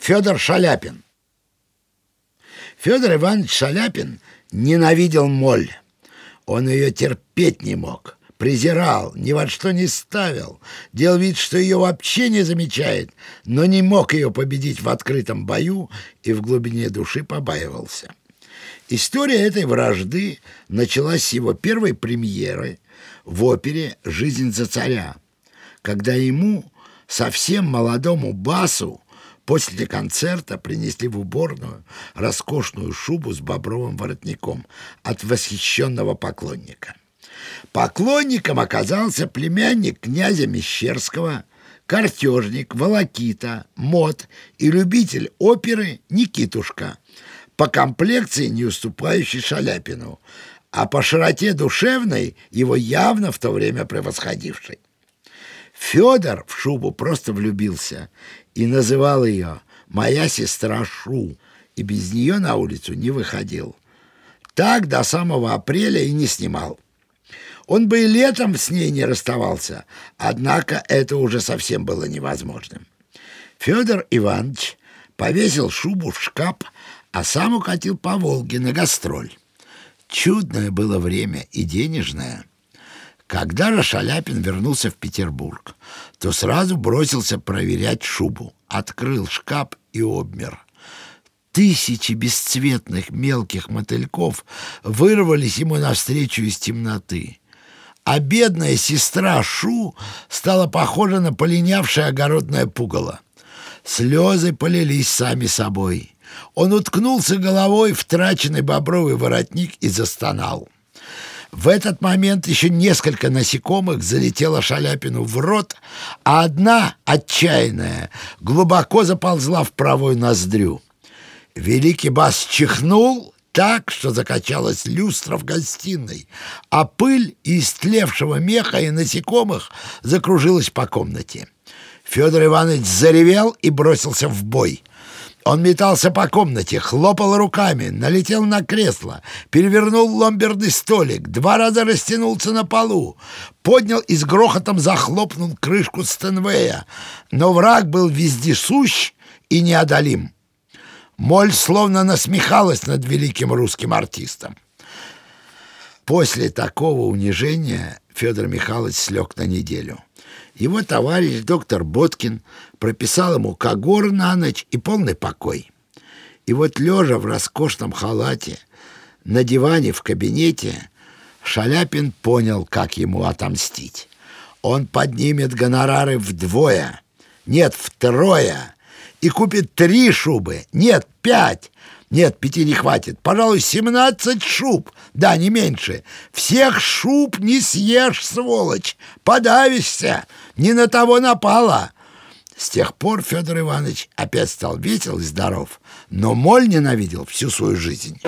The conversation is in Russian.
Федор Шаляпин. Федор Иванович Шаляпин ненавидел моль. Он ее терпеть не мог, презирал, ни во что не ставил, делал вид, что ее вообще не замечает, но не мог ее победить в открытом бою и в глубине души побаивался. История этой вражды началась с его первой премьеры в опере «Жизнь за царя», когда ему, совсем молодому басу, После концерта принесли в уборную роскошную шубу с бобровым воротником от восхищенного поклонника. Поклонником оказался племянник князя Мещерского, картежник, волокита, мод и любитель оперы Никитушка, по комплекции не уступающий Шаляпину, а по широте душевной его явно в то время превосходивший. Федор в шубу просто влюбился и называл ее «моя сестра Шу», и без нее на улицу не выходил. Так до самого апреля и не снимал. Он бы и летом с ней не расставался, однако это уже совсем было невозможным. Федор Иванович повесил шубу в шкаф, а сам укатил по Волге на гастроль. Чудное было время и денежное — когда же Шаляпин вернулся в Петербург, то сразу бросился проверять шубу, открыл шкаф и обмер. Тысячи бесцветных мелких мотыльков вырвались ему навстречу из темноты. А бедная сестра Шу стала похожа на полинявшее огородное пугало. Слезы полились сами собой. Он уткнулся головой в траченный бобровый воротник и застонал. В этот момент еще несколько насекомых залетело Шаляпину в рот, а одна, отчаянная, глубоко заползла в правую ноздрю. Великий бас чихнул так, что закачалась люстра в гостиной, а пыль из тлевшего меха и насекомых закружилась по комнате. Федор Иванович заревел и бросился в бой — он метался по комнате, хлопал руками, налетел на кресло, перевернул ломберный столик, два раза растянулся на полу, поднял и с грохотом захлопнул крышку Стенвея. Но враг был вездесущ и неодолим. Моль словно насмехалась над великим русским артистом. После такого унижения Федор Михайлович слег на неделю. Его товарищ доктор Боткин прописал ему когор на ночь и полный покой. И вот лежа в роскошном халате, на диване в кабинете, Шаляпин понял, как ему отомстить. Он поднимет гонорары вдвое, нет, втрое, и купит три шубы, нет, пять, нет, пяти не хватит. Пожалуй, семнадцать шуб. Да, не меньше. Всех шуб не съешь, сволочь. Подавишься. Не на того напала. С тех пор Федор Иванович опять стал весел и здоров, но моль ненавидел всю свою жизнь.